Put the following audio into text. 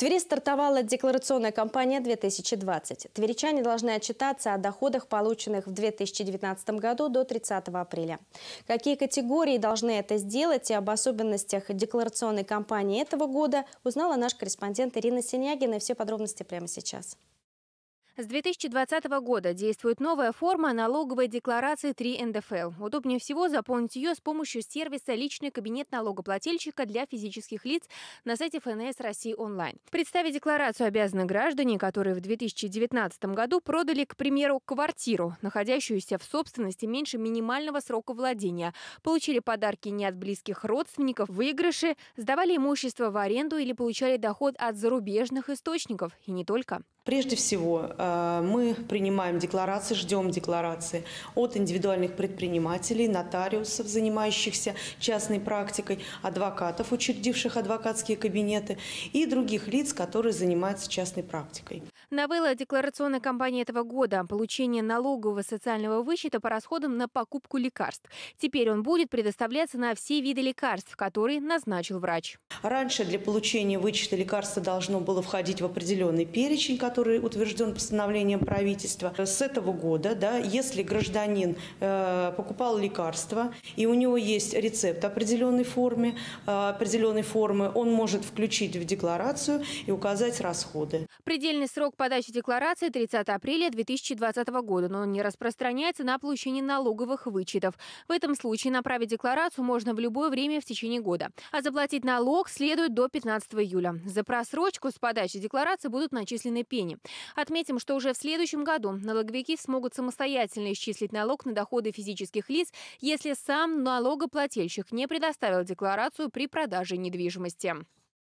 Твери стартовала декларационная кампания 2020. Тверичане должны отчитаться о доходах, полученных в 2019 году до 30 апреля. Какие категории должны это сделать и об особенностях декларационной кампании этого года узнала наш корреспондент Ирина Синягина. все подробности прямо сейчас. С 2020 года действует новая форма налоговой декларации 3 НДФЛ. Удобнее всего заполнить ее с помощью сервиса «Личный кабинет налогоплательщика для физических лиц» на сайте ФНС России онлайн. Представить декларацию обязаны граждане, которые в 2019 году продали, к примеру, квартиру, находящуюся в собственности меньше минимального срока владения, получили подарки не от близких родственников, выигрыши, сдавали имущество в аренду или получали доход от зарубежных источников, и не только. Прежде всего, а, Э, мы принимаем декларации, ждем декларации от индивидуальных предпринимателей, нотариусов, занимающихся частной практикой, адвокатов, учредивших адвокатские кабинеты и других лиц, которые занимаются частной практикой. Новелла декларационной кампании этого года – получение налогового социального вычета по расходам на покупку лекарств. Теперь он будет предоставляться на все виды лекарств, которые назначил врач. Раньше для получения вычета лекарства должно было входить в определенный перечень, который утвержден постановлением правительства. С этого года, да, если гражданин э, покупал лекарства и у него есть рецепт определенной формы, э, определенной формы, он может включить в декларацию и указать расходы. Предельный срок подачи декларации 30 апреля 2020 года, но он не распространяется на получение налоговых вычетов. В этом случае направить декларацию можно в любое время в течение года. А заплатить налог следует до 15 июля. За просрочку с подачи декларации будут начислены пени. Отметим, что уже в следующем году налоговики смогут самостоятельно исчислить налог на доходы физических лиц, если сам налогоплательщик не предоставил декларацию при продаже недвижимости.